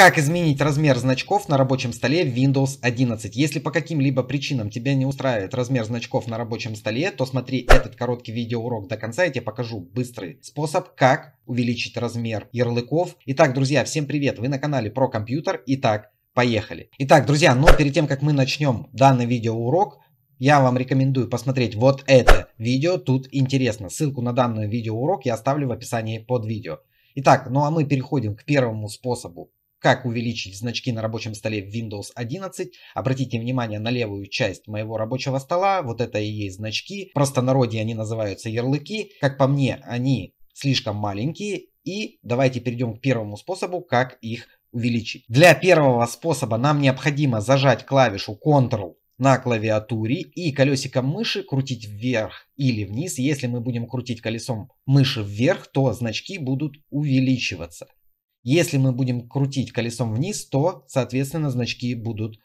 Как изменить размер значков на рабочем столе Windows 11? Если по каким-либо причинам тебя не устраивает размер значков на рабочем столе, то смотри этот короткий видеоурок до конца, я тебе покажу быстрый способ, как увеличить размер ярлыков. Итак, друзья, всем привет, вы на канале про компьютер. Итак, поехали. Итак, друзья, но ну, перед тем, как мы начнем данный видеоурок, я вам рекомендую посмотреть вот это видео, тут интересно. Ссылку на данный видеоурок я оставлю в описании под видео. Итак, ну а мы переходим к первому способу как увеличить значки на рабочем столе в Windows 11. Обратите внимание на левую часть моего рабочего стола, вот это и есть значки. В простонародье они называются ярлыки. Как по мне, они слишком маленькие. И давайте перейдем к первому способу, как их увеличить. Для первого способа нам необходимо зажать клавишу Ctrl на клавиатуре и колесиком мыши крутить вверх или вниз. Если мы будем крутить колесом мыши вверх, то значки будут увеличиваться. Если мы будем крутить колесом вниз, то, соответственно, значки будут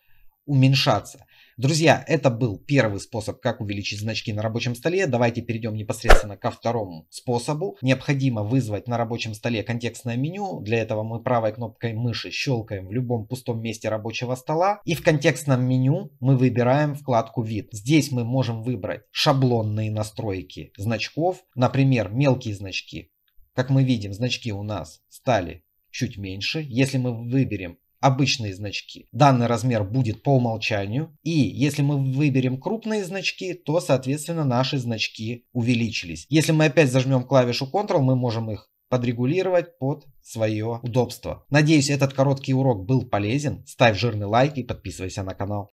уменьшаться. Друзья, это был первый способ, как увеличить значки на рабочем столе. Давайте перейдем непосредственно ко второму способу. Необходимо вызвать на рабочем столе контекстное меню. Для этого мы правой кнопкой мыши щелкаем в любом пустом месте рабочего стола. И в контекстном меню мы выбираем вкладку «Вид». Здесь мы можем выбрать шаблонные настройки значков. Например, мелкие значки. Как мы видим, значки у нас стали чуть меньше, если мы выберем обычные значки. Данный размер будет по умолчанию. И если мы выберем крупные значки, то, соответственно, наши значки увеличились. Если мы опять зажмем клавишу Ctrl, мы можем их подрегулировать под свое удобство. Надеюсь, этот короткий урок был полезен. Ставь жирный лайк и подписывайся на канал.